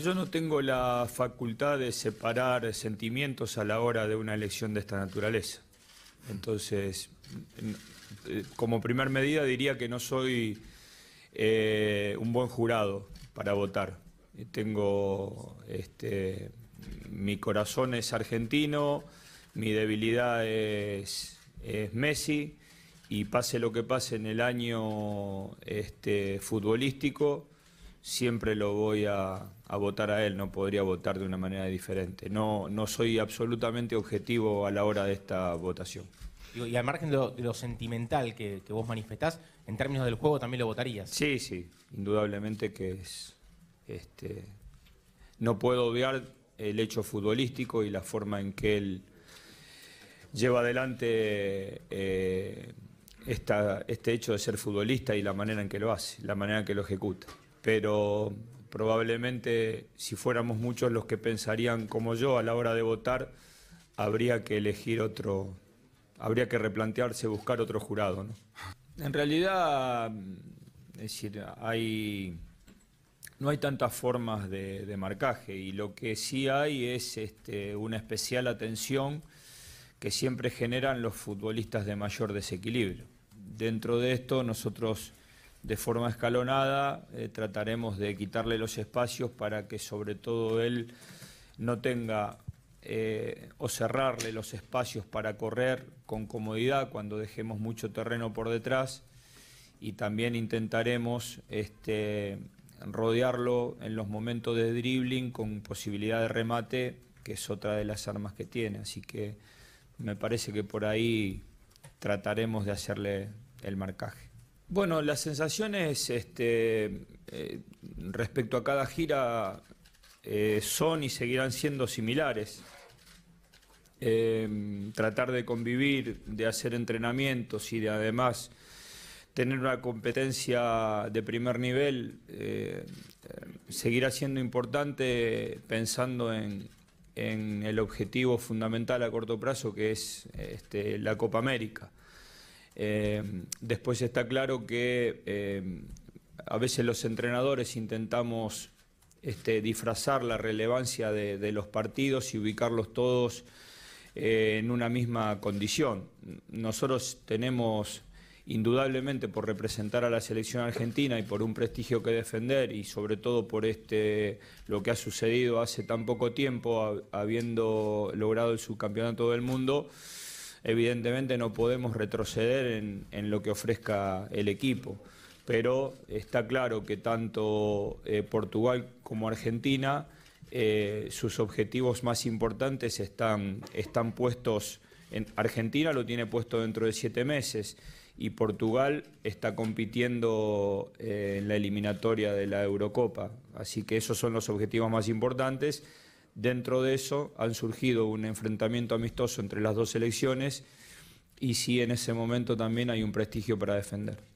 Yo no tengo la facultad de separar sentimientos a la hora de una elección de esta naturaleza. Entonces, eh, como primera medida diría que no soy eh, un buen jurado para votar. Tengo, este, mi corazón es argentino, mi debilidad es, Messi y pase lo que pase en el año este, futbolístico, siempre lo voy a, votar a él, no podría votar de una manera diferente. No, no soy absolutamente objetivo a la hora de esta votación. y al margen de lo, sentimental que, vos manifestás, en términos del juego también lo votarías. Sí, sí, indudablemente que es... Este, no puedo obviar el hecho futbolístico y la forma en que él lleva adelante... Eh, este hecho de ser futbolista y la manera en que lo hace, la manera en que lo ejecuta pero probablemente si fuéramos muchos los que pensarían como yo a la hora de votar, habría que elegir otro, habría que replantearse, buscar otro jurado. ¿no? En realidad, es decir, no hay tantas formas de, marcaje y lo que sí hay es este, una especial atención que siempre generan los futbolistas de mayor desequilibrio. Dentro de esto nosotros de forma escalonada, eh, trataremos de quitarle los espacios para que sobre todo él no tenga eh, o cerrarle los espacios para correr con comodidad cuando dejemos mucho terreno por detrás y también intentaremos este, rodearlo en los momentos de dribbling con posibilidad de remate, que es otra de las armas que tiene. Así que me parece que por ahí trataremos de hacerle el marcaje. Bueno, las sensaciones este, eh, respecto a cada gira eh, son y seguirán siendo similares. Em, tratar de convivir, de hacer entrenamientos y de además tener una competencia de primer nivel eh, seguirá siendo importante pensando en, el objetivo fundamental a corto plazo que es este, la Copa América. Eh, después está claro que eh, a veces los entrenadores intentamos este, disfrazar la relevancia de, los partidos y ubicarlos todos eh, en una misma condición. Nosotros tenemos indudablemente por representar a la selección argentina y por un prestigio que defender y sobre todo por este lo que ha sucedido hace tan poco tiempo habiendo logrado el subcampeonato del mundo Evidentemente no podemos retroceder en, lo que ofrezca el equipo, pero está claro que tanto eh, Portugal como Argentina, eh, sus objetivos más importantes están, están puestos, en, Argentina lo tiene puesto dentro de siete meses y Portugal está compitiendo eh, en la eliminatoria de la Eurocopa, así que esos son los objetivos más importantes Dentro de eso han surgido un enfrentamiento amistoso entre las dos elecciones y si en ese momento también hay un prestigio para defender.